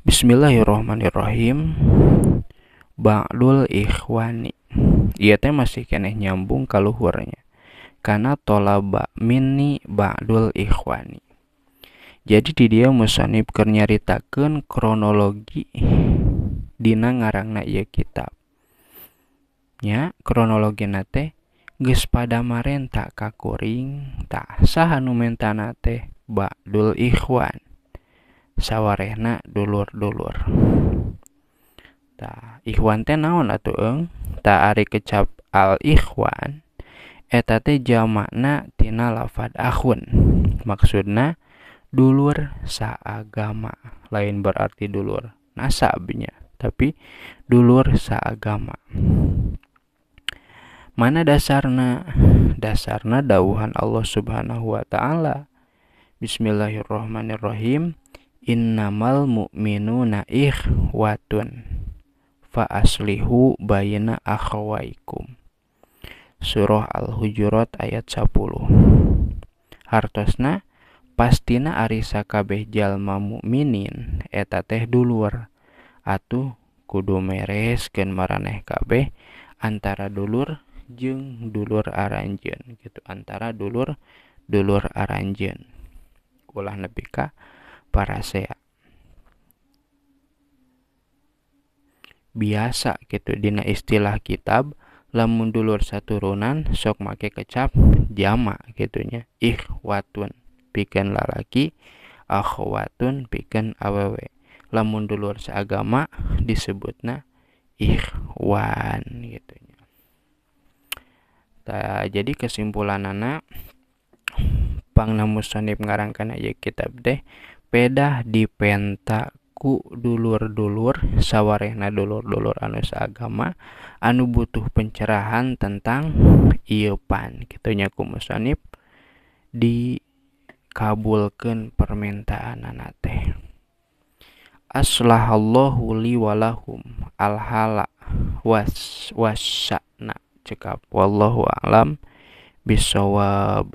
Bismillahirrahmanirrahim Ba'dul ikhwani Iya teh masih kene nyambung kaluhurnya Karena tolaba minni ba'dul ikhwani Jadi di dia musanib kernyaritakan kronologi dina ngarangna ieu kitab Ya kronologi nate Ges pada tak kakuring tak sahanu mentana teh ba'dul ikhwan sawarehna dulur-dulur ta Ikhwan teh naon atuh eng ta ari kecap al Ikhwan eta teh jamakna tina lafad akhun maksudna dulur saagama lain berarti dulur nasabnya tapi dulur saagama mana dasarna dasarna dauhan Allah Subhanahu wa taala Bismillahirrahmanirrahim innamal mu'minuna ikhwatun fa aslihu bayna akhwaikum surah al-hujurat ayat 10 hartosna pastina arisa kabeh jalma mu'minin eta teh dulur atuh kudu mereskeun maraneh kabeh antara dulur jeng dulur aranjen gitu antara dulur dulur aranjen ulah nepi ka parasea biasa gitu dina istilah kitab lamun dulur satu saturunan sok make kecap jama gitunya ikhwatun pikan lalaki akhwatun pikan awewe lamun dulur seagama disebutna ikhwan gitunya Ta, jadi kesimpulan anak pangnamus pengarang ngarangkan aja kitab deh pedah di pentaku dulur-dulur sawarehna dulur-dulur anu agama anu butuh pencerahan tentang iupan gitunya ku musanib dikabulkan permintaan anak teh aslahallahu li walahum alhala was wasana cekap wallahu alam bisawab